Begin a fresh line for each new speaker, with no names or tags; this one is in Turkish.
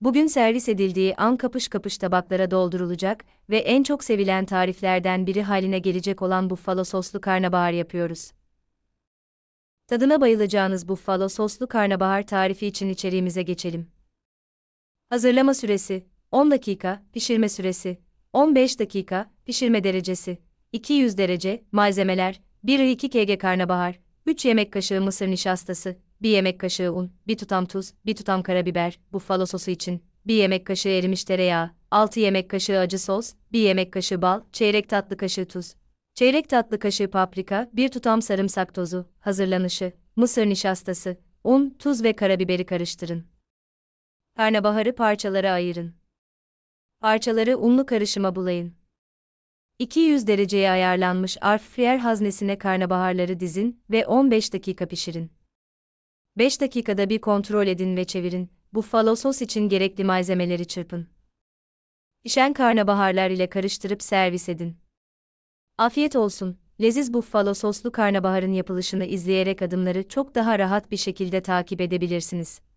Bugün servis edildiği an kapış kapış tabaklara doldurulacak ve en çok sevilen tariflerden biri haline gelecek olan buffalo soslu karnabahar yapıyoruz. Tadına bayılacağınız buffalo soslu karnabahar tarifi için içeriğimize geçelim. Hazırlama süresi 10 dakika, pişirme süresi 15 dakika, pişirme derecesi 200 derece, malzemeler 1-2 kg karnabahar, 3 yemek kaşığı mısır nişastası, bir yemek kaşığı un, bir tutam tuz, bir tutam karabiber, buffalo sosu için, bir yemek kaşığı erimiş tereyağı, 6 yemek kaşığı acı sos, bir yemek kaşığı bal, çeyrek tatlı kaşığı tuz, çeyrek tatlı kaşığı paprika, bir tutam sarımsak tozu, hazırlanışı, mısır nişastası, un, tuz ve karabiberi karıştırın. Karnabaharı parçalara ayırın. Parçaları unlu karışıma bulayın. 200 dereceye ayarlanmış arf friyer haznesine karnabaharları dizin ve 15 dakika pişirin. 5 dakikada bir kontrol edin ve çevirin. Buffalo sos için gerekli malzemeleri çırpın. İşen karnabaharlar ile karıştırıp servis edin. Afiyet olsun. Leziz buffalo soslu karnabaharın yapılışını izleyerek adımları çok daha rahat bir şekilde takip edebilirsiniz.